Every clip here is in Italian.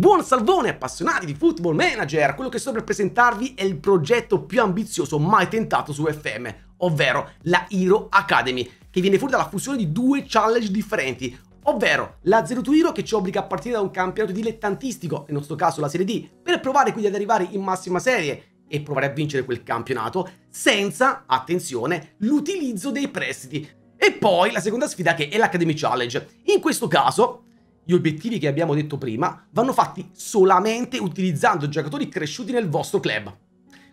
Buon salvone appassionati di Football Manager! Quello che sto per presentarvi è il progetto più ambizioso mai tentato su FM, ovvero la Hero Academy, che viene fuori dalla fusione di due challenge differenti, ovvero la Zero to Hero che ci obbliga a partire da un campionato dilettantistico, nel nostro caso la Serie D, per provare quindi ad arrivare in massima serie e provare a vincere quel campionato senza, attenzione, l'utilizzo dei prestiti. E poi la seconda sfida che è l'Academy Challenge. In questo caso gli obiettivi che abbiamo detto prima vanno fatti solamente utilizzando giocatori cresciuti nel vostro club.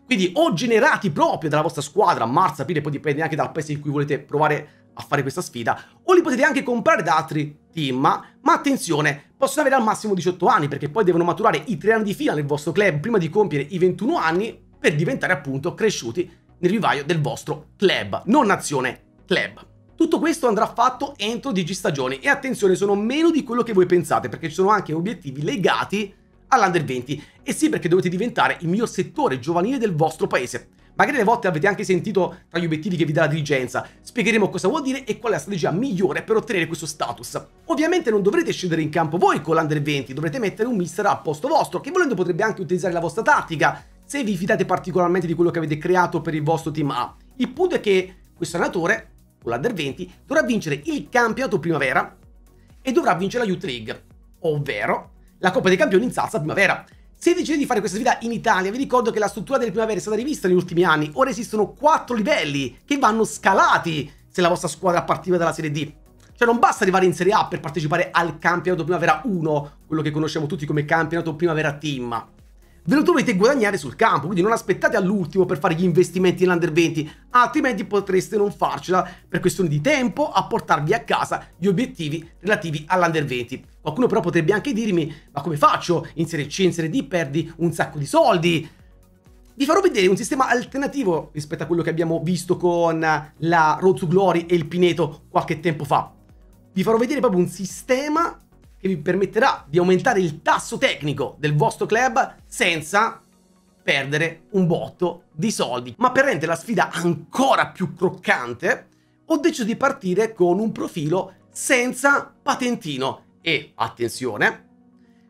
Quindi o generati proprio dalla vostra squadra, marzo, aprile, poi dipende anche dal paese in cui volete provare a fare questa sfida, o li potete anche comprare da altri team, ma attenzione, possono avere al massimo 18 anni, perché poi devono maturare i 3 anni di fila nel vostro club prima di compiere i 21 anni per diventare appunto cresciuti nel vivaio del vostro club, non nazione, club. Tutto questo andrà fatto entro 10 stagioni e attenzione, sono meno di quello che voi pensate perché ci sono anche obiettivi legati all'Under 20 e sì perché dovete diventare il mio settore giovanile del vostro paese. Magari le volte avete anche sentito tra gli obiettivi che vi dà la dirigenza. Spiegheremo cosa vuol dire e qual è la strategia migliore per ottenere questo status. Ovviamente non dovrete scendere in campo voi con l'Under 20, dovrete mettere un mister al posto vostro, che volendo potrebbe anche utilizzare la vostra tattica, se vi fidate particolarmente di quello che avete creato per il vostro team A. Il punto è che questo allenatore con l'Under 20, dovrà vincere il campionato primavera e dovrà vincere la Youth League, ovvero la Coppa dei Campioni in salsa primavera. Se decidete di fare questa sfida in Italia, vi ricordo che la struttura delle primavera è stata rivista negli ultimi anni, ora esistono 4 livelli che vanno scalati se la vostra squadra partiva dalla Serie D. Cioè non basta arrivare in Serie A per partecipare al campionato primavera 1, quello che conosciamo tutti come campionato primavera team ve lo dovete guadagnare sul campo, quindi non aspettate all'ultimo per fare gli investimenti in under 20, altrimenti potreste non farcela per questione di tempo a portarvi a casa gli obiettivi relativi all'under 20. Qualcuno però potrebbe anche dirmi, ma come faccio? In Serie C, in Serie D perdi un sacco di soldi, vi farò vedere un sistema alternativo rispetto a quello che abbiamo visto con la Road to Glory e il Pineto qualche tempo fa. Vi farò vedere proprio un sistema che vi permetterà di aumentare il tasso tecnico del vostro club senza perdere un botto di soldi. Ma per rendere la sfida ancora più croccante, ho deciso di partire con un profilo senza patentino. E attenzione,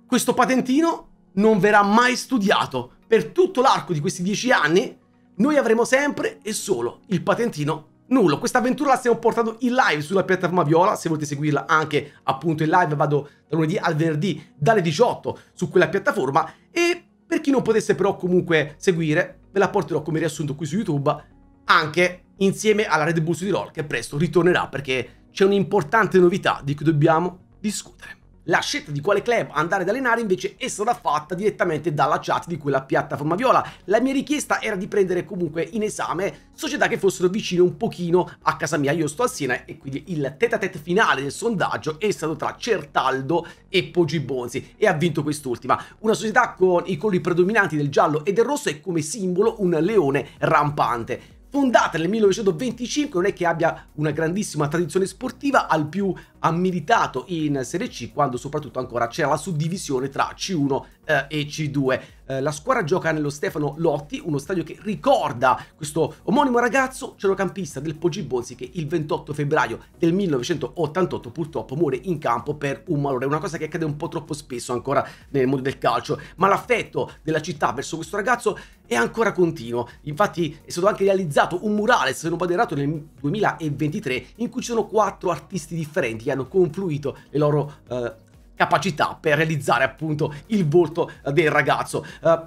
questo patentino non verrà mai studiato. Per tutto l'arco di questi dieci anni noi avremo sempre e solo il patentino nulla. questa avventura la stiamo portando in live sulla piattaforma Viola, se volete seguirla anche appunto in live vado da lunedì al venerdì dalle 18 su quella piattaforma e per chi non potesse però comunque seguire ve la porterò come riassunto qui su YouTube anche insieme alla Red Bull di LOL che presto ritornerà perché c'è un'importante novità di cui dobbiamo discutere la scelta di quale club andare ad allenare invece è stata fatta direttamente dalla chat di quella piattaforma viola. La mia richiesta era di prendere comunque in esame società che fossero vicine un pochino a casa mia. Io sto a Siena e quindi il tête-à-tête finale del sondaggio è stato tra Certaldo e Poggi Bonzi e ha vinto quest'ultima. Una società con i colori predominanti del giallo e del rosso e come simbolo un leone rampante fondata nel 1925, non è che abbia una grandissima tradizione sportiva, al più ha militato in Serie C quando soprattutto ancora c'era la suddivisione tra C1 eh, e C2. Eh, la squadra gioca nello Stefano Lotti, uno stadio che ricorda questo omonimo ragazzo centrocampista del Poggi Bonzi che il 28 febbraio del 1988 purtroppo muore in campo per un malore, una cosa che accade un po' troppo spesso ancora nel mondo del calcio, ma l'affetto della città verso questo ragazzo è ancora continuo. Infatti è stato anche realizzato un murale, se non vado errato, nel 2023 in cui ci sono quattro artisti differenti che hanno confluito le loro eh, capacità per realizzare appunto il volto del ragazzo. Uh,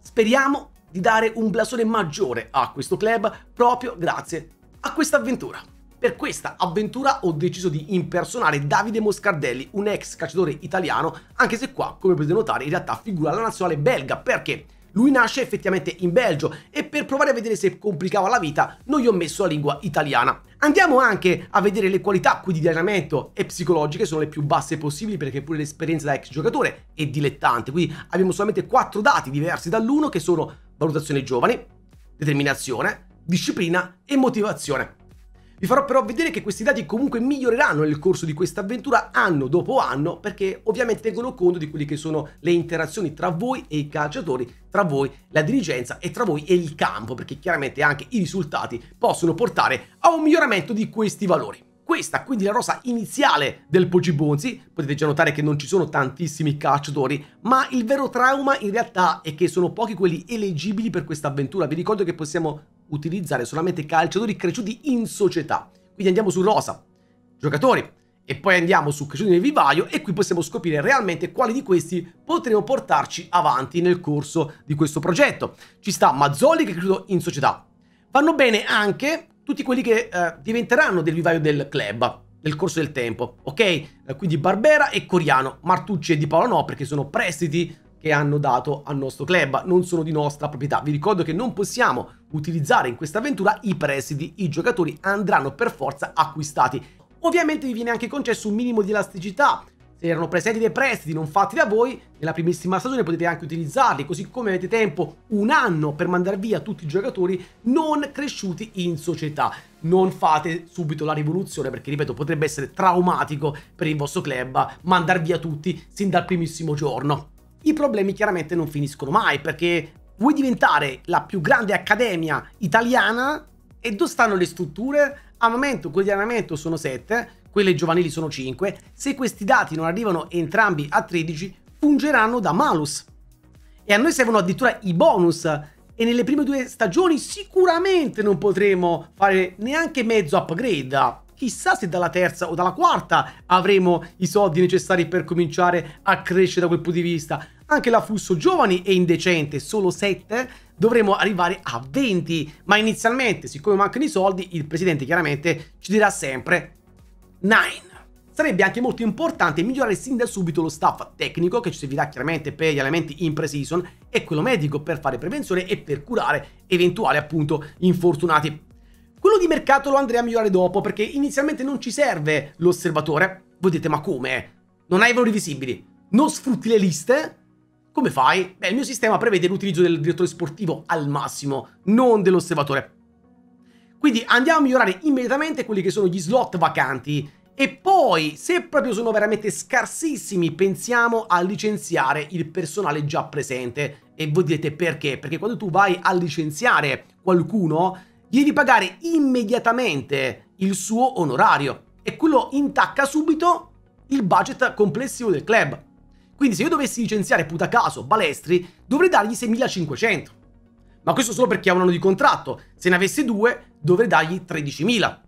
speriamo di dare un blasone maggiore a questo club proprio grazie a questa avventura. Per questa avventura ho deciso di impersonare Davide Moscardelli, un ex calciatore italiano, anche se qua, come potete notare, in realtà figura la nazionale belga, perché lui nasce effettivamente in Belgio e per provare a vedere se complicava la vita non gli ho messo la lingua italiana. Andiamo anche a vedere le qualità qui di allenamento e psicologiche, sono le più basse possibili perché pure l'esperienza da ex giocatore è dilettante, quindi abbiamo solamente quattro dati diversi dall'uno che sono valutazione giovani, determinazione, disciplina e motivazione. Vi farò però vedere che questi dati comunque miglioreranno nel corso di questa avventura anno dopo anno perché ovviamente tengono conto di quelle che sono le interazioni tra voi e i calciatori, tra voi la dirigenza e tra voi e il campo perché chiaramente anche i risultati possono portare a un miglioramento di questi valori. Questa quindi la rosa iniziale del Pogibonzi, potete già notare che non ci sono tantissimi calciatori, ma il vero trauma in realtà è che sono pochi quelli elegibili per questa avventura, vi ricordo che possiamo utilizzare solamente calciatori cresciuti in società. Quindi andiamo su rosa, giocatori, e poi andiamo su cresciuti nel vivaio e qui possiamo scoprire realmente quali di questi potremo portarci avanti nel corso di questo progetto. Ci sta Mazzoli che è cresciuto in società. Vanno bene anche tutti quelli che eh, diventeranno del vivaio del club nel corso del tempo, ok? Eh, quindi Barbera e Coriano, Martucci e Di Paolo no perché sono prestiti che hanno dato al nostro club, non sono di nostra proprietà. Vi ricordo che non possiamo utilizzare in questa avventura i prestiti, i giocatori andranno per forza acquistati. Ovviamente vi viene anche concesso un minimo di elasticità, se erano presenti dei prestiti non fatti da voi, nella primissima stagione potete anche utilizzarli, così come avete tempo un anno per mandare via tutti i giocatori non cresciuti in società. Non fate subito la rivoluzione perché, ripeto, potrebbe essere traumatico per il vostro club mandar via tutti sin dal primissimo giorno i problemi chiaramente non finiscono mai perché vuoi diventare la più grande accademia italiana e dove stanno le strutture? Al momento di allenamento sono 7, quelle giovanili sono 5, se questi dati non arrivano entrambi a 13 fungeranno da malus. E a noi servono addirittura i bonus e nelle prime due stagioni sicuramente non potremo fare neanche mezzo upgrade chissà se dalla terza o dalla quarta avremo i soldi necessari per cominciare a crescere da quel punto di vista. Anche l'afflusso giovani è indecente, solo 7, dovremo arrivare a 20, ma inizialmente, siccome mancano i soldi, il presidente chiaramente ci dirà sempre 9. Sarebbe anche molto importante migliorare sin da subito lo staff tecnico che ci servirà chiaramente per gli elementi in pre-season e quello medico per fare prevenzione e per curare eventuali appunto infortunati di mercato lo andrei a migliorare dopo, perché inizialmente non ci serve l'osservatore. Voi dite, ma come? Non hai valori visibili, non sfrutti le liste? Come fai? Beh, il mio sistema prevede l'utilizzo del direttore sportivo al massimo, non dell'osservatore. Quindi andiamo a migliorare immediatamente quelli che sono gli slot vacanti e poi, se proprio sono veramente scarsissimi, pensiamo a licenziare il personale già presente. E voi direte perché? Perché quando tu vai a licenziare qualcuno, devi pagare immediatamente il suo onorario e quello intacca subito il budget complessivo del club. Quindi se io dovessi licenziare putacaso Balestri, dovrei dargli 6.500. Ma questo solo perché ha un anno di contratto. Se ne avesse due, dovrei dargli 13.000.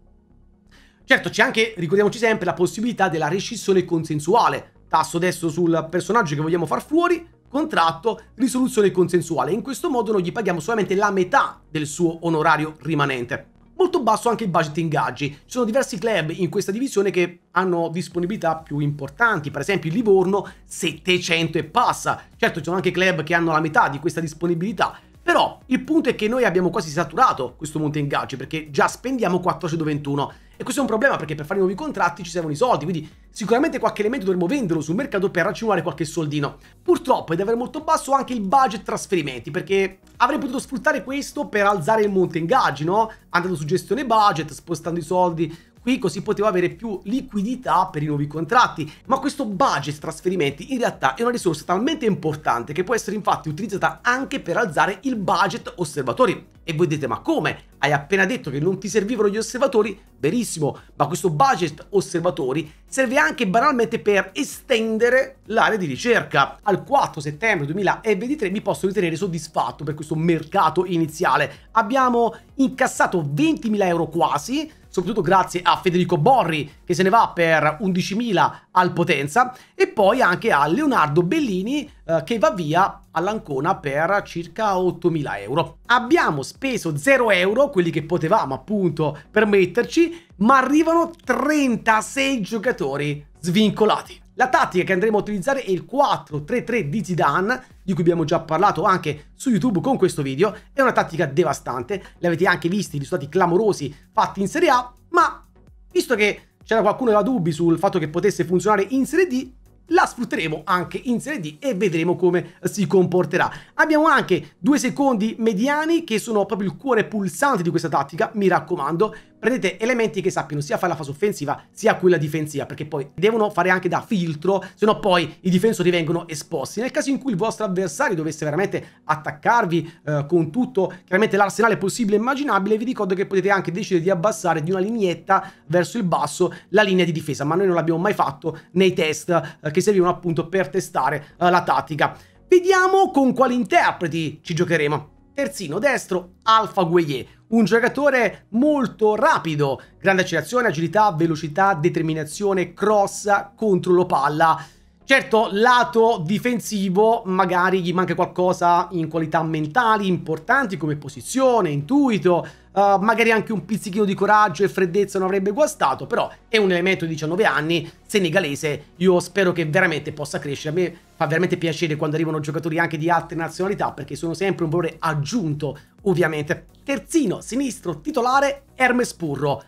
Certo, c'è anche, ricordiamoci sempre, la possibilità della rescissione consensuale. Tasso adesso sul personaggio che vogliamo far fuori, contratto, risoluzione consensuale. In questo modo noi gli paghiamo solamente la metà del suo onorario rimanente. Molto basso anche il budget ingaggi. Ci sono diversi club in questa divisione che hanno disponibilità più importanti, per esempio il Livorno 700 e passa. Certo ci sono anche club che hanno la metà di questa disponibilità, però il punto è che noi abbiamo quasi saturato questo monte ingaggi perché già spendiamo 421 e questo è un problema perché per fare nuovi contratti ci servono i soldi, quindi sicuramente qualche elemento dovremmo venderlo sul mercato per racimolare qualche soldino. Purtroppo è davvero molto basso anche il budget trasferimenti, perché avrei potuto sfruttare questo per alzare il monte ingaggi, no? Andando su gestione budget, spostando i soldi Qui così poteva avere più liquidità per i nuovi contratti, ma questo budget trasferimenti in realtà è una risorsa talmente importante che può essere infatti utilizzata anche per alzare il budget osservatori. E voi dite ma come? Hai appena detto che non ti servivano gli osservatori? Verissimo, ma questo budget osservatori serve anche banalmente per estendere l'area di ricerca. Al 4 settembre 2023 mi posso ritenere soddisfatto per questo mercato iniziale. Abbiamo incassato 20.000 euro quasi, soprattutto grazie a Federico Borri che se ne va per 11.000 al Potenza e poi anche a Leonardo Bellini eh, che va via all'Ancona per circa 8.000 euro. Abbiamo speso 0 euro, quelli che potevamo appunto permetterci, ma arrivano 36 giocatori svincolati. La tattica che andremo a utilizzare è il 4-3-3 di Zidane, di cui abbiamo già parlato anche su YouTube con questo video, è una tattica devastante, l'avete anche visti i risultati clamorosi fatti in Serie A, ma visto che c'era qualcuno che aveva dubbi sul fatto che potesse funzionare in Serie D, la sfrutteremo anche in Serie D e vedremo come si comporterà. Abbiamo anche due secondi mediani che sono proprio il cuore pulsante di questa tattica, mi raccomando, prendete elementi che sappiano sia fare la fase offensiva sia quella difensiva, perché poi devono fare anche da filtro, se no poi i difensori vengono esposti. Nel caso in cui il vostro avversario dovesse veramente attaccarvi eh, con tutto, chiaramente l'arsenale possibile e immaginabile, vi ricordo che potete anche decidere di abbassare di una lineetta verso il basso la linea di difesa, ma noi non l'abbiamo mai fatto nei test eh, che servivano appunto per testare eh, la tattica. Vediamo con quali interpreti ci giocheremo terzino destro Alfa Gueye, un giocatore molto rapido, grande accelerazione, agilità, velocità, determinazione, cross, controllo palla. Certo, lato difensivo magari gli manca qualcosa in qualità mentali importanti come posizione, intuito, uh, magari anche un pizzichino di coraggio e freddezza non avrebbe guastato, però è un elemento di 19 anni, senegalese, io spero che veramente possa crescere. A me fa veramente piacere quando arrivano giocatori anche di altre nazionalità perché sono sempre un valore aggiunto ovviamente. Terzino, sinistro, titolare, Hermes Purro.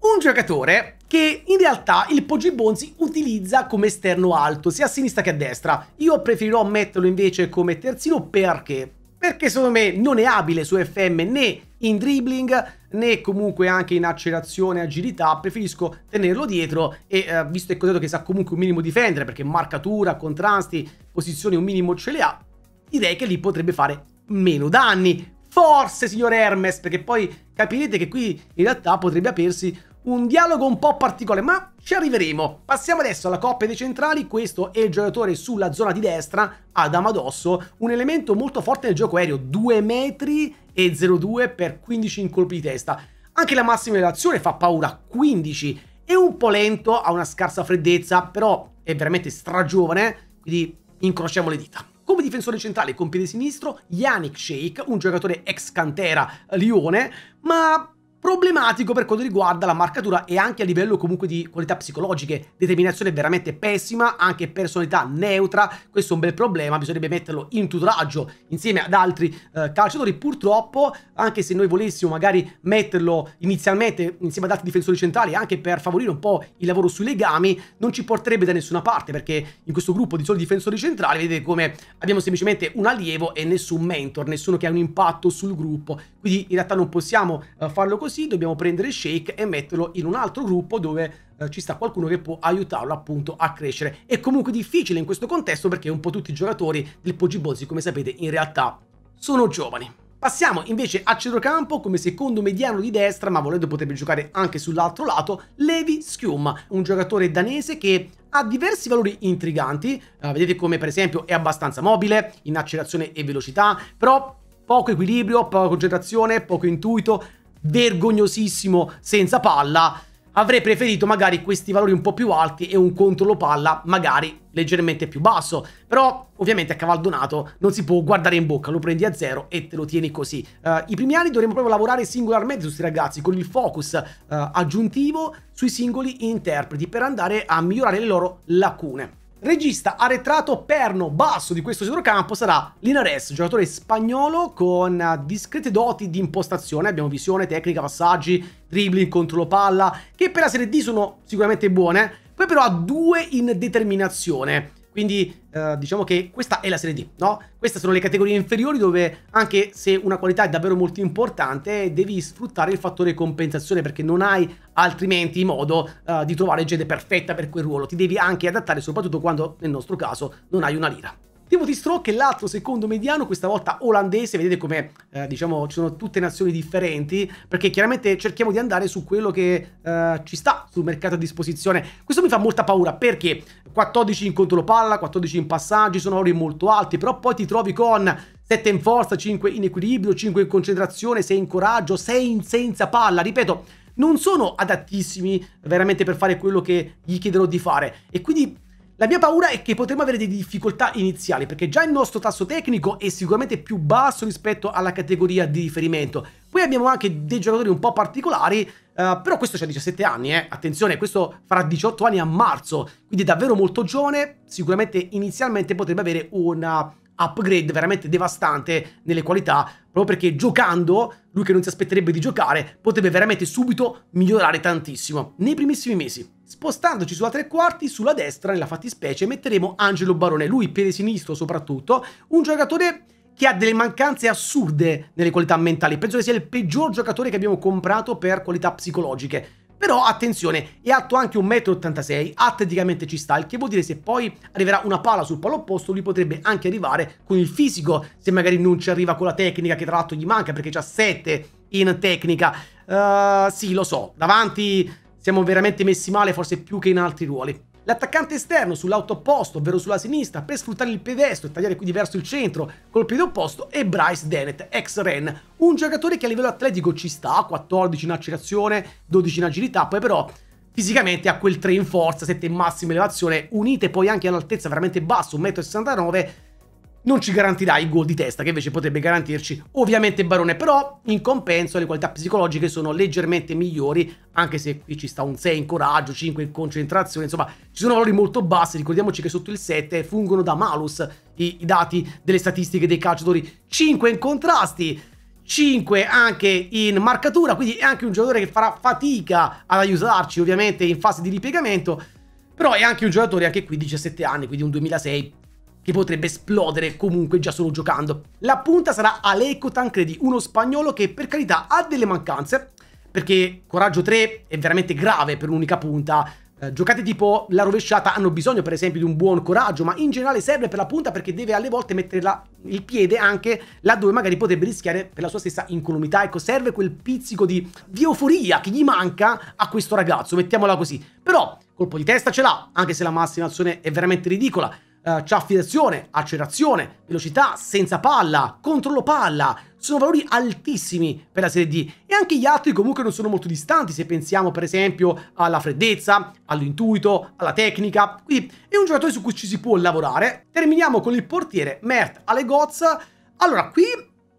Un giocatore che in realtà il Poggi Bonzi utilizza come esterno alto, sia a sinistra che a destra. Io preferirò metterlo invece come terzino perché? Perché secondo me non è abile su FM né in dribbling né comunque anche in accelerazione e agilità, preferisco tenerlo dietro e eh, visto e considerato che sa comunque un minimo difendere perché marcatura, contrasti, posizioni un minimo ce le ha, direi che lì potrebbe fare meno danni. Forse, signor Hermes, perché poi capirete che qui in realtà potrebbe apersi un dialogo un po' particolare, ma ci arriveremo. Passiamo adesso alla coppia dei centrali, questo è il giocatore sulla zona di destra, Adam Addosso, un elemento molto forte nel gioco aereo, 2 metri e 0-2 per 15 in colpi di testa. Anche la massima reazione fa paura, 15. È un po' lento, ha una scarsa freddezza, però è veramente stragiovane, quindi incrociamo le dita. Come difensore centrale con piede sinistro, Yannick Shake, un giocatore ex cantera Lione, ma problematico per quanto riguarda la marcatura e anche a livello comunque di qualità psicologiche. Determinazione veramente pessima, anche personalità neutra, questo è un bel problema, bisognerebbe metterlo in tutoraggio insieme ad altri eh, calciatori. Purtroppo, anche se noi volessimo magari metterlo inizialmente insieme ad altri difensori centrali, anche per favorire un po' il lavoro sui legami, non ci porterebbe da nessuna parte, perché in questo gruppo di soli difensori centrali vedete come abbiamo semplicemente un allievo e nessun mentor, nessuno che ha un impatto sul gruppo. Quindi in realtà non possiamo eh, farlo così così dobbiamo prendere Shake e metterlo in un altro gruppo dove eh, ci sta qualcuno che può aiutarlo appunto a crescere. È comunque difficile in questo contesto perché un po' tutti i giocatori del Pogibozzi, come sapete, in realtà sono giovani. Passiamo invece a centrocampo come secondo mediano di destra, ma volendo potrebbe giocare anche sull'altro lato, Levi Schium, un giocatore danese che ha diversi valori intriganti, uh, vedete come per esempio è abbastanza mobile in accelerazione e velocità, però poco equilibrio, poca concentrazione, poco intuito, vergognosissimo senza palla. Avrei preferito magari questi valori un po' più alti e un controllo palla magari leggermente più basso. Però ovviamente a Cavaldonato non si può guardare in bocca, lo prendi a zero e te lo tieni così. Uh, I primi anni dovremmo proprio lavorare singolarmente su questi ragazzi con il focus uh, aggiuntivo sui singoli interpreti per andare a migliorare le loro lacune. Regista arretrato perno basso di questo centrocampo sarà Linares, giocatore spagnolo con eh, discrete doti di impostazione, abbiamo visione, tecnica, passaggi, dribbling, controllo palla, che per la Serie D sono sicuramente buone, poi però ha due in determinazione, quindi eh, diciamo che questa è la Serie D, no? Queste sono le categorie inferiori dove anche se una qualità è davvero molto importante devi sfruttare il fattore compensazione perché non hai altrimenti modo eh, di trovare gente perfetta per quel ruolo, ti devi anche adattare soprattutto quando nel nostro caso non hai una lira. Timothy Stroke è l'altro secondo mediano, questa volta olandese, vedete come eh, diciamo ci sono tutte nazioni differenti, perché chiaramente cerchiamo di andare su quello che eh, ci sta sul mercato a disposizione. Questo mi fa molta paura perché 14 in controllo palla, 14 in passaggi, sono ori molto alti, però poi ti trovi con 7 in forza, 5 in equilibrio, 5 in concentrazione, 6 in coraggio, 6 in senza palla, ripeto, non sono adattissimi veramente per fare quello che gli chiederò di fare e quindi la mia paura è che potremmo avere delle difficoltà iniziali, perché già il nostro tasso tecnico è sicuramente più basso rispetto alla categoria di riferimento. Poi abbiamo anche dei giocatori un po' particolari, eh, però questo ha 17 anni, eh. attenzione, questo farà 18 anni a marzo, quindi è davvero molto giovane, sicuramente inizialmente potrebbe avere una upgrade veramente devastante nelle qualità, proprio perché giocando, lui che non si aspetterebbe di giocare, potrebbe veramente subito migliorare tantissimo nei primissimi mesi. Spostandoci sulla tre quarti, sulla destra, nella fattispecie, metteremo Angelo Barone, lui per sinistro soprattutto, un giocatore che ha delle mancanze assurde nelle qualità mentali. Penso che sia il peggior giocatore che abbiamo comprato per qualità psicologiche però attenzione, è alto anche 1,86 m, atleticamente ci sta, il che vuol dire se poi arriverà una pala sul palo opposto, lui potrebbe anche arrivare con il fisico, se magari non ci arriva con la tecnica, che tra l'altro gli manca perché c'ha 7 in tecnica. Uh, sì, lo so, davanti siamo veramente messi male, forse più che in altri ruoli. L'attaccante esterno sull'auto opposto, ovvero sulla sinistra, per sfruttare il pedestro e tagliare quindi verso il centro col piede opposto, è Bryce Dennett, ex Ren. Un giocatore che a livello atletico ci sta, 14 in accelerazione, 12 in agilità, poi però fisicamente ha quel 3 in forza, 7 in massima elevazione, unite poi anche all'altezza veramente bassa, 1,69 m, non ci garantirà il gol di testa che invece potrebbe garantirci ovviamente Barone, però in compenso le qualità psicologiche sono leggermente migliori, anche se qui ci sta un 6 in coraggio, 5 in concentrazione, insomma ci sono valori molto bassi, ricordiamoci che sotto il 7 fungono da malus i, i dati delle statistiche dei calciatori, 5 in contrasti, 5 anche in marcatura, quindi è anche un giocatore che farà fatica ad aiutarci ovviamente in fase di ripiegamento, però è anche un giocatore anche qui 17 anni, quindi un 2006 che potrebbe esplodere comunque già solo giocando. La punta sarà Aleco Tancredi, uno spagnolo che per carità ha delle mancanze, perché coraggio 3 è veramente grave per un'unica punta, eh, giocate tipo la rovesciata hanno bisogno per esempio di un buon coraggio, ma in generale serve per la punta perché deve alle volte mettere la, il piede anche laddove magari potrebbe rischiare per la sua stessa incolumità. Ecco, serve quel pizzico di, di euforia che gli manca a questo ragazzo, mettiamola così. Però colpo di testa ce l'ha, anche se la massima azione è veramente ridicola eh, ciaffi d'azione, accelerazione, velocità, senza palla, controllo palla, sono valori altissimi per la Serie D e anche gli altri comunque non sono molto distanti se pensiamo per esempio alla freddezza, all'intuito, alla tecnica, quindi è un giocatore su cui ci si può lavorare. Terminiamo con il portiere Mert Alegozza, allora qui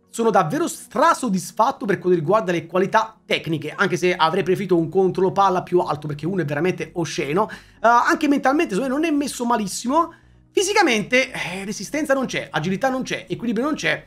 sono davvero strasoddisfatto per quanto riguarda le qualità tecniche, anche se avrei preferito un controllo palla più alto perché uno è veramente osceno, uh, anche mentalmente secondo me non è messo malissimo, Fisicamente eh, resistenza non c'è, agilità non c'è, equilibrio non c'è.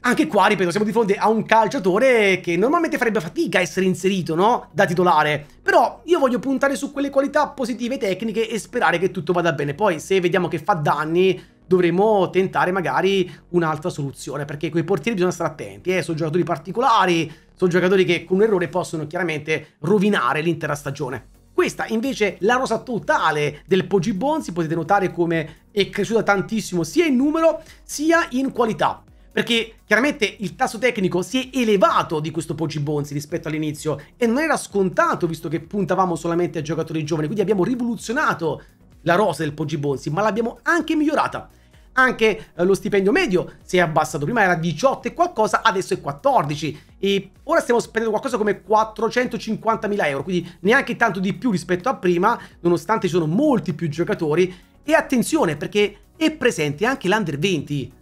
Anche qua, ripeto, siamo di fronte a un calciatore che normalmente farebbe fatica a essere inserito, no? Da titolare. Però io voglio puntare su quelle qualità positive tecniche e sperare che tutto vada bene. Poi se vediamo che fa danni dovremo tentare magari un'altra soluzione, perché quei portieri bisogna stare attenti, eh? sono giocatori particolari, sono giocatori che con un errore possono chiaramente rovinare l'intera stagione. Questa invece la rosa totale del Poggi Bonzi potete notare come è cresciuta tantissimo sia in numero sia in qualità perché chiaramente il tasso tecnico si è elevato di questo Poggi Bonzi rispetto all'inizio e non era scontato visto che puntavamo solamente a giocatori giovani, quindi abbiamo rivoluzionato la rosa del Poggi Bonzi, ma l'abbiamo anche migliorata. Anche eh, lo stipendio medio si è abbassato, prima era 18 e qualcosa, adesso è 14 e ora stiamo spendendo qualcosa come 450.000 euro, quindi neanche tanto di più rispetto a prima, nonostante ci sono molti più giocatori. E attenzione perché è presente anche l'Under 20,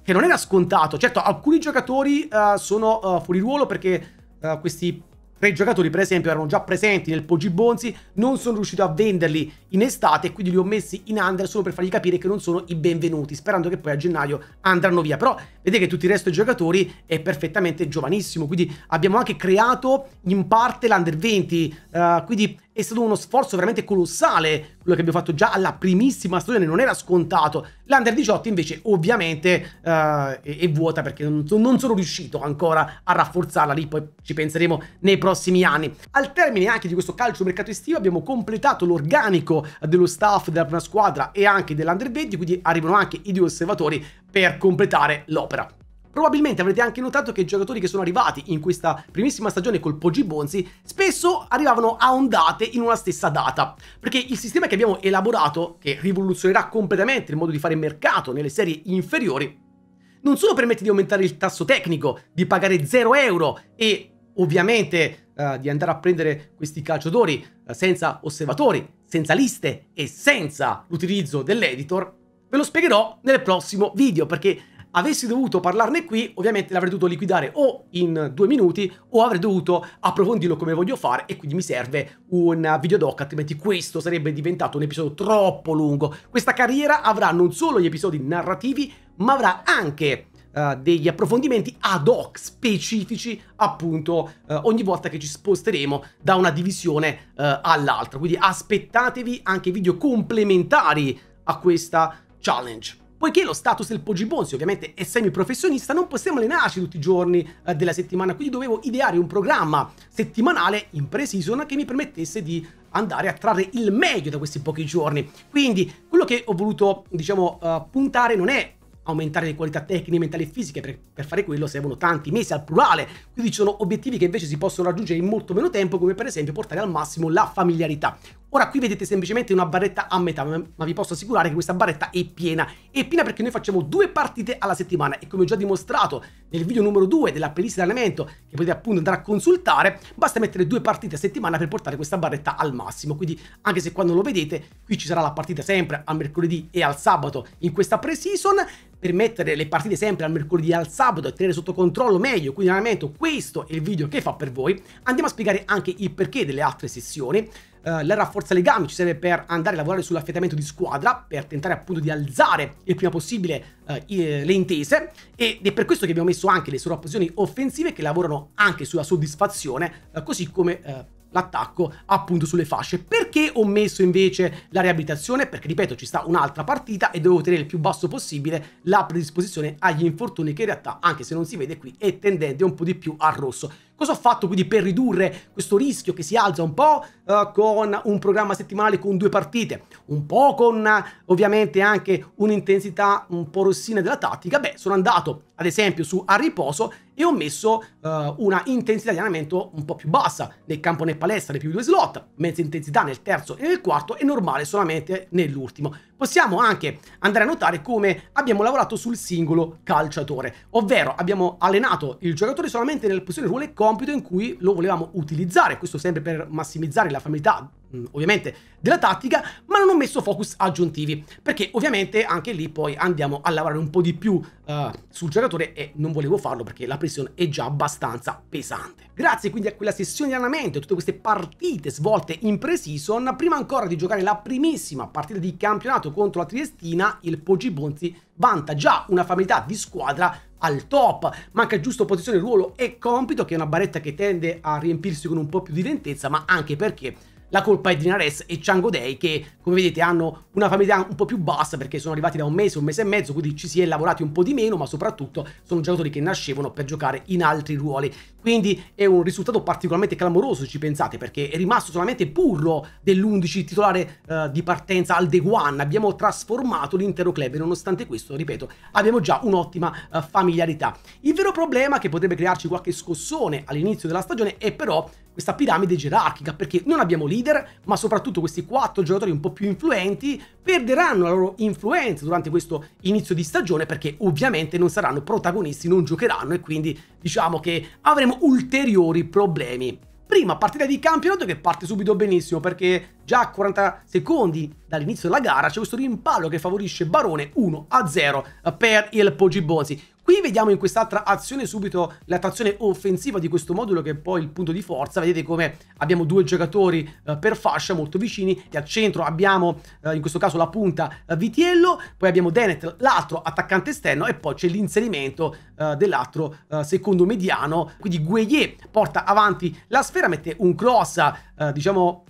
che non era scontato. Certo, alcuni giocatori uh, sono uh, fuori ruolo perché uh, questi Tre giocatori, per esempio, erano già presenti nel Poggi Bonzi, non sono riuscito a venderli in estate, quindi li ho messi in under solo per fargli capire che non sono i benvenuti, sperando che poi a gennaio andranno via. Però vedete che tutto il resto dei giocatori è perfettamente giovanissimo, quindi abbiamo anche creato in parte l'under 20, uh, eh, quindi è stato uno sforzo veramente colossale quello che abbiamo fatto già alla primissima stagione, non era scontato. L'Under 18 invece ovviamente uh, è, è, vuota perché non, non, sono riuscito ancora a rafforzarla lì, poi ci penseremo nei prossimi anni. Al termine anche di questo calcio mercato estivo abbiamo completato l'organico dello staff della prima squadra e anche dell'Under 20, quindi arrivano anche i due osservatori per completare l'opera. Probabilmente avrete anche notato che i giocatori che sono arrivati in questa primissima stagione col Poggi Bonzi spesso arrivavano a ondate in una stessa data, perché il sistema che abbiamo elaborato, che rivoluzionerà completamente il modo di fare mercato nelle serie inferiori, non solo permette di aumentare il tasso tecnico, di pagare 0 euro e ovviamente eh, di andare a prendere questi calciatori eh, senza osservatori, senza liste e senza l'utilizzo dell'editor, ve lo spiegherò nel prossimo video perché avessi dovuto parlarne qui, ovviamente l'avrei dovuto liquidare o in due minuti o avrei dovuto approfondirlo come voglio fare e quindi mi serve un video doc, altrimenti questo sarebbe diventato un episodio troppo lungo. Questa carriera avrà non solo gli episodi narrativi, ma avrà anche uh, degli approfondimenti ad hoc specifici appunto uh, ogni volta che ci sposteremo da una divisione uh, all'altra. Quindi aspettatevi anche video complementari a questa challenge. Poiché lo status del Poggi Bonzi ovviamente è semiprofessionista, non possiamo allenarci tutti i giorni eh, della settimana, quindi dovevo ideare un programma settimanale in pre-season che mi permettesse di andare a trarre il meglio da questi pochi giorni. Quindi quello che ho voluto, diciamo, eh, puntare non è aumentare le qualità tecniche, mentali e fisiche, per, per, fare quello servono tanti mesi al plurale, quindi ci sono obiettivi che invece si possono raggiungere in molto meno tempo, come per esempio portare al massimo la familiarità. Ora qui vedete semplicemente una barretta a metà, ma vi posso assicurare che questa barretta è piena. È piena perché noi facciamo due partite alla settimana e come ho già dimostrato nel video numero 2 della playlist di allenamento che potete appunto andare a consultare, basta mettere due partite a settimana per portare questa barretta al massimo. Quindi anche se quando lo vedete, qui ci sarà la partita sempre al mercoledì e al sabato in questa pre-season, per mettere le partite sempre al mercoledì e al sabato e tenere sotto controllo meglio quindi allenamento questo è il video che fa per voi andiamo a spiegare anche il perché delle altre sessioni Uh, la rafforza legami ci serve per andare a lavorare sull'affiatamento di squadra, per tentare appunto di alzare il prima possibile uh, i, eh, le intese ed è per questo che abbiamo messo anche le sovrapposizioni offensive che lavorano anche sulla soddisfazione, uh, così come l'attacco appunto sulle fasce. Perché ho messo invece la riabilitazione? Perché ripeto ci sta un'altra partita e devo tenere il più basso possibile la predisposizione agli infortuni che in realtà anche se non si vede qui è tendente un po' di più al rosso. Cosa ho fatto quindi per ridurre questo rischio che si alza un po' eh, con un programma settimanale con due partite, un po' con ovviamente anche un'intensità un po' rossina della tattica? Beh, sono andato ad esempio su a riposo e ho messo uh, una intensità di allenamento un po' più bassa nel campo né palestra nei più due slot, mezza intensità nel terzo e nel quarto e normale solamente nell'ultimo. Possiamo anche andare a notare come abbiamo lavorato sul singolo calciatore, ovvero abbiamo allenato il giocatore solamente nelle posizioni ruolo e compito in cui lo volevamo utilizzare, questo sempre per massimizzare la familiarità Mm, ovviamente della tattica, ma non ho messo focus aggiuntivi, perché ovviamente anche lì poi andiamo a lavorare un po' di più uh, sul giocatore e non volevo farlo perché la pressione è già abbastanza pesante. Grazie quindi a quella sessione di allenamento, e tutte queste partite svolte in pre-season, prima ancora di giocare la primissima partita di campionato contro la Triestina, il Poggi Bonzi vanta già una familiarità di squadra al top. Manca giusto posizione, ruolo e compito, che è una baretta che tende a riempirsi con un po' più di lentezza, ma anche perché la colpa è di Nares e Chango Dei che come vedete hanno una famiglia un po' più bassa perché sono arrivati da un mese, un mese e mezzo, quindi ci si è lavorati un po' di meno, ma soprattutto sono giocatori che nascevano per giocare in altri ruoli. Quindi è un risultato particolarmente clamoroso, ci pensate, perché è rimasto solamente Burro dell'11 titolare eh, di partenza al The Deguan. Abbiamo trasformato l'intero club e nonostante questo, ripeto, abbiamo già un'ottima eh, familiarità. Il vero problema che potrebbe crearci qualche scossone all'inizio della stagione è però questa piramide gerarchica, perché non abbiamo leader leader, ma soprattutto questi quattro giocatori un po' più influenti perderanno la loro influenza durante questo inizio di stagione perché ovviamente non saranno protagonisti, non giocheranno e quindi diciamo che avremo ulteriori problemi. Prima partita di campionato che parte subito benissimo perché già a 40 secondi dall'inizio della gara c'è questo rimpallo che favorisce Barone 1-0 per il Poggi Bonzi. Qui vediamo in quest'altra azione subito l'attrazione offensiva di questo modulo che è poi il punto di forza, vedete come abbiamo due giocatori eh, per fascia molto vicini, che al centro abbiamo eh, in questo caso la punta eh, Vitiello, poi abbiamo Dennett, l'altro attaccante esterno e poi c'è l'inserimento eh, dell'altro eh, secondo mediano, quindi Gueye porta avanti la sfera, mette un cross eh, diciamo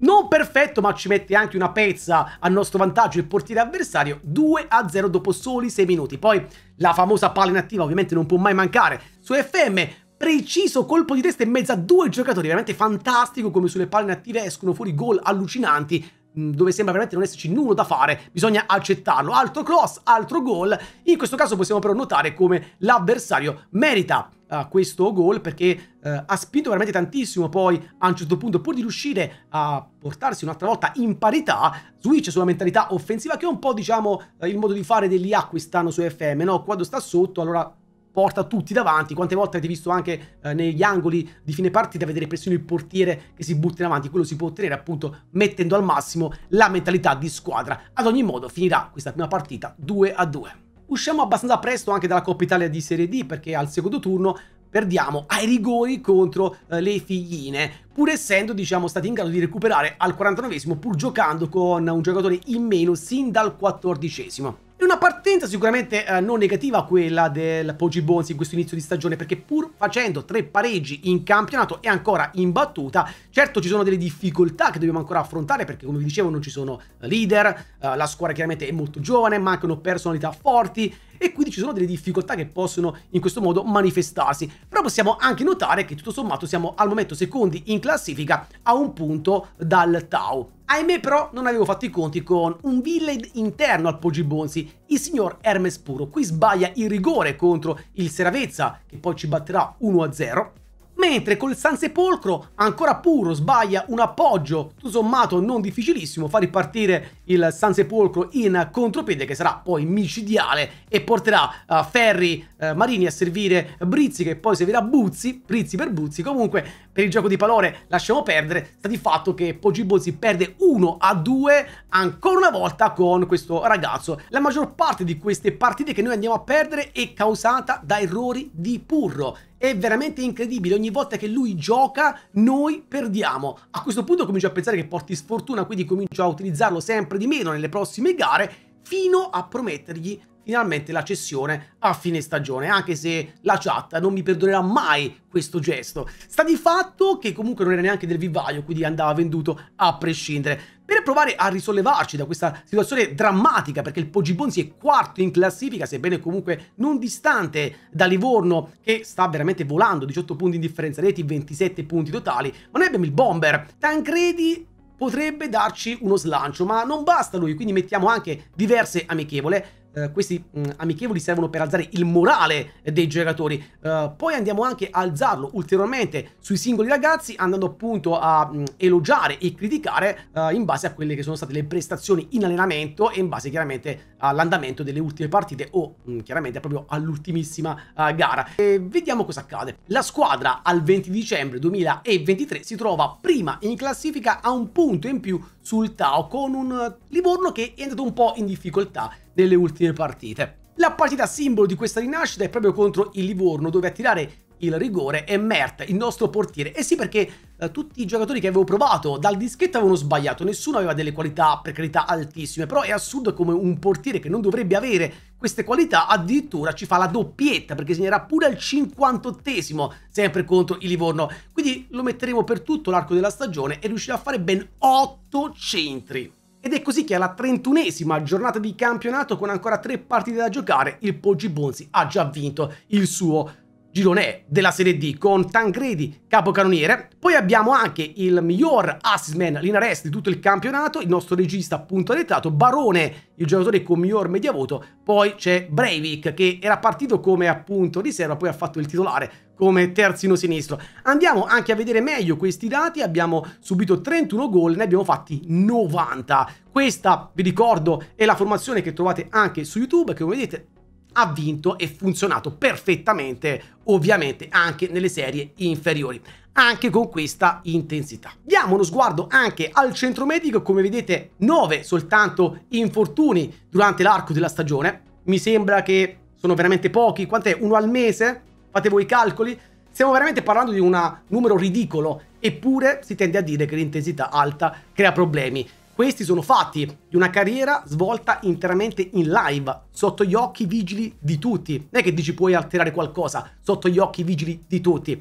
non perfetto, ma ci mette anche una pezza a nostro vantaggio il portiere avversario. 2 0 dopo soli 6 minuti. Poi la famosa palla inattiva ovviamente non può mai mancare. Su FM, preciso colpo di testa in mezzo a due giocatori. Veramente fantastico come sulle palle inattive escono fuori gol allucinanti mm, dove sembra veramente non esserci nulla da fare, bisogna accettarlo. Altro cross, altro gol. In questo caso possiamo però notare come l'avversario merita uh, questo gol perché uh, ha spinto veramente tantissimo poi a un certo punto pur di riuscire a portarsi un'altra volta in parità switch sulla mentalità offensiva che è un po' diciamo eh, il modo di fare dell'IA quest'anno su FM no? quando sta sotto allora porta tutti davanti. Quante volte avete visto anche eh, negli angoli di fine partita vedere persino il portiere che si butta in avanti? Quello si può ottenere appunto mettendo al massimo la mentalità di squadra. Ad ogni modo finirà questa prima partita 2 a 2 usciamo abbastanza presto anche dalla Coppa Italia di Serie D perché al secondo turno perdiamo ai rigori contro eh, le figline pur essendo diciamo, stati in grado di recuperare al 49esimo pur giocando con un giocatore in meno sin dal 14esimo. È una partenza sicuramente eh, non negativa quella del Poggi Bonzi in questo inizio di stagione perché pur facendo tre pareggi in campionato e ancora in battuta. Certo ci sono delle difficoltà che dobbiamo ancora affrontare perché come vi dicevo non ci sono eh, leader, eh, la squadra chiaramente è molto giovane, mancano personalità forti e quindi ci sono delle difficoltà che possono in questo modo manifestarsi. Però possiamo anche notare che tutto sommato siamo al momento secondi in classifica classifica a un punto dal Tau. Ahimè però non avevo fatto i conti con un villain interno al Pogibonsi, il signor Hermes Puro. Qui sbaglia il rigore contro il Seravezza, che poi ci batterà 1-0 mentre col Sansepolcro ancora puro sbaglia un appoggio tutto sommato non difficilissimo, fa ripartire il Sansepolcro in contropiede che sarà poi micidiale e porterà uh, Ferri uh, Marini a servire Brizzi che poi servirà Buzzi, Brizzi per Buzzi, comunque per il gioco di palore lasciamo perdere, sta di fatto che Poggi Bozzi perde 1 a 2 ancora una volta con questo ragazzo. La maggior parte di queste partite che noi andiamo a perdere è causata da errori di Purro è veramente incredibile, ogni volta che lui gioca noi perdiamo. A questo punto comincio a pensare che porti sfortuna, quindi comincio a utilizzarlo sempre di meno nelle prossime gare fino a promettergli finalmente la cessione a fine stagione, anche se la chat non mi perdonerà mai questo gesto. Sta di fatto che comunque non era neanche del vivaio, quindi andava venduto a prescindere. Per provare a risollevarci da questa situazione drammatica, perché il Pogibonsi è quarto in classifica, sebbene comunque non distante da Livorno, che sta veramente volando, 18 punti in differenza reti, 27 punti totali, ma noi abbiamo il Bomber, Tancredi potrebbe darci uno slancio, ma non basta lui, quindi mettiamo anche diverse amichevole. Eh, questi mh, mm, amichevoli servono per alzare il morale dei giocatori. Eh, poi andiamo anche a alzarlo ulteriormente sui singoli ragazzi, andando appunto a mh, mm, elogiare e criticare eh, in base a quelle che sono state le prestazioni in allenamento e in base chiaramente all'andamento delle ultime partite o mh, mm, chiaramente proprio all'ultimissima uh, gara. E vediamo cosa accade. La squadra al 20 dicembre 2023 si trova prima in classifica a un punto in più sul Tao con un eh, Livorno che è andato un po' in difficoltà nelle ultime partite. La partita simbolo di questa rinascita è proprio contro il Livorno, dove a tirare il rigore e Mert, il nostro portiere. E eh sì perché eh, tutti i giocatori che avevo provato dal dischetto avevano sbagliato, nessuno aveva delle qualità per carità altissime, però è assurdo come un portiere che non dovrebbe avere queste qualità addirittura ci fa la doppietta perché segnerà pure al 58esimo sempre contro il Livorno. Quindi lo metteremo per tutto l'arco della stagione e riuscirà a fare ben 8 centri. Ed è così che alla 31esima giornata di campionato con ancora tre partite da giocare il Poggi Bonzi ha già vinto il suo girone della Serie D con Tancredi capocannoniere. Poi abbiamo anche il miglior assist assistman Linares di tutto il campionato, il nostro regista appunto arretrato, Barone, il giocatore con miglior media voto, poi c'è Breivik che era partito come appunto riserva, poi ha fatto il titolare come terzino sinistro. Andiamo anche a vedere meglio questi dati, abbiamo subito 31 gol, ne abbiamo fatti 90. Questa, vi ricordo, è la formazione che trovate anche su YouTube, che come vedete ha vinto e funzionato perfettamente ovviamente anche nelle serie inferiori anche con questa intensità. Diamo uno sguardo anche al centro medico, come vedete 9 soltanto infortuni durante l'arco della stagione, mi sembra che sono veramente pochi, quant'è? Uno al mese? Fate voi i calcoli? Stiamo veramente parlando di un numero ridicolo, eppure si tende a dire che l'intensità alta crea problemi. Questi sono fatti di una carriera svolta interamente in live, sotto gli occhi vigili di tutti. Non è che dici puoi alterare qualcosa, sotto gli occhi vigili di tutti.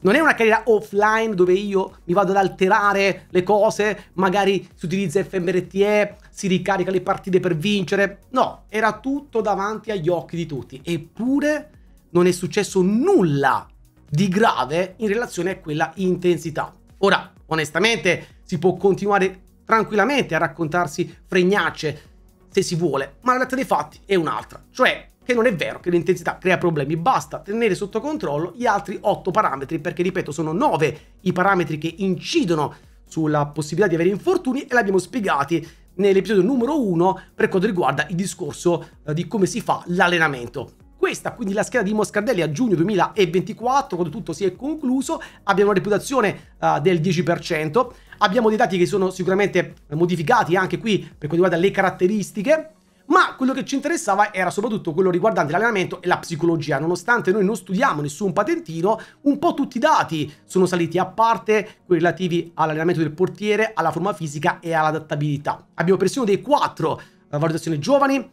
Non è una carriera offline dove io mi vado ad alterare le cose, magari si utilizza FMRTE, si ricarica le partite per vincere. No, era tutto davanti agli occhi di tutti. Eppure non è successo nulla di grave in relazione a quella intensità. Ora, onestamente, si può continuare tranquillamente a raccontarsi fregnacce se si vuole, ma la realtà dei fatti è un'altra, cioè che non è vero che l'intensità crea problemi, basta tenere sotto controllo gli altri 8 parametri, perché ripeto sono 9 i parametri che incidono sulla possibilità di avere infortuni e l'abbiamo spiegati nell'episodio numero 1 per quanto riguarda il discorso eh, di come si fa l'allenamento. Questa quindi la scheda di Moscardelli a giugno 2024, quando tutto si è concluso, abbiamo una reputazione uh, del 10%, abbiamo dei dati che sono sicuramente modificati anche qui per quanto riguarda le caratteristiche, ma quello che ci interessava era soprattutto quello riguardante l'allenamento e la psicologia. Nonostante noi non studiamo nessun patentino, un po' tutti i dati sono saliti a parte quelli relativi all'allenamento del portiere, alla forma fisica e all'adattabilità. Abbiamo persino dei quattro eh, valutazione giovani,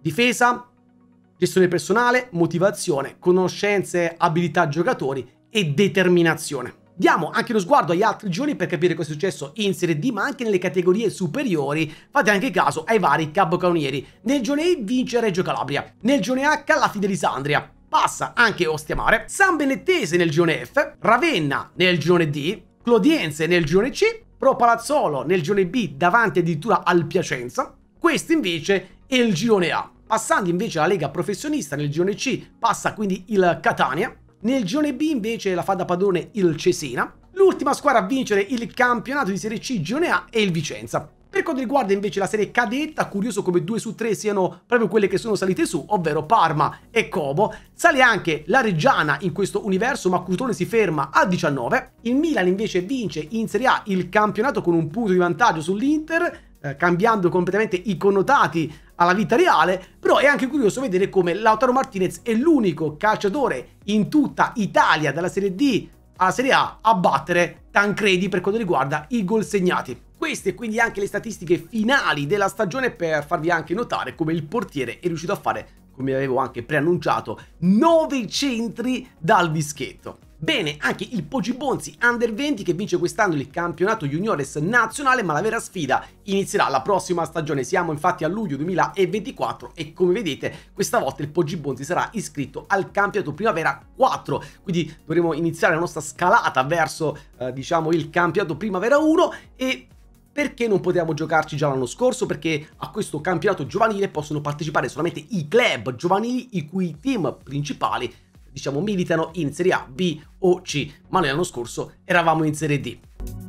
difesa, gestione personale, motivazione, conoscenze, abilità giocatori e determinazione. Diamo anche uno sguardo agli altri giorni per capire cosa è successo in Serie D, ma anche nelle categorie superiori. Fate anche caso ai vari capocannonieri. Nel giorno E vince Reggio Calabria, nel giorno H la Fidelisandria, passa anche Ostiamare, San Benettese nel giorno F, Ravenna nel giorno D, Clodiense nel giorno C, Pro Palazzolo nel giorno B davanti addirittura al Piacenza. Questo invece è il girone A. Passando invece alla Lega Professionista, nel girone C passa quindi il Catania, nel girone B invece la fa da padrone il Cesena, l'ultima squadra a vincere il campionato di Serie C girone A è il Vicenza. Per quanto riguarda invece la serie cadetta, curioso come 2 su 3 siano proprio quelle che sono salite su, ovvero Parma e Como. Sale anche la Reggiana in questo universo, ma Crotone si ferma a 19. Il Milan invece vince in Serie A il campionato con un punto di vantaggio sull'Inter, eh, cambiando completamente i connotati alla vita reale, però è anche curioso vedere come Lautaro Martinez è l'unico calciatore in tutta Italia dalla Serie D alla Serie A a battere Tancredi per quanto riguarda i gol segnati. Queste quindi anche le statistiche finali della stagione per farvi anche notare come il portiere è riuscito a fare come avevo anche preannunciato, 9 centri dal dischetto. Bene, anche il Pogibonzi Under 20 che vince quest'anno il campionato juniores nazionale, ma la vera sfida inizierà la prossima stagione. Siamo infatti a luglio 2024 e come vedete questa volta il Pogibonzi sarà iscritto al campionato primavera 4, quindi dovremo iniziare la nostra scalata verso eh, diciamo il campionato primavera 1 e perché non potevamo giocarci già l'anno scorso? Perché a questo campionato giovanile possono partecipare solamente i club giovanili i cui team principali diciamo militano in Serie A, B o C, ma noi l'anno scorso eravamo in Serie D.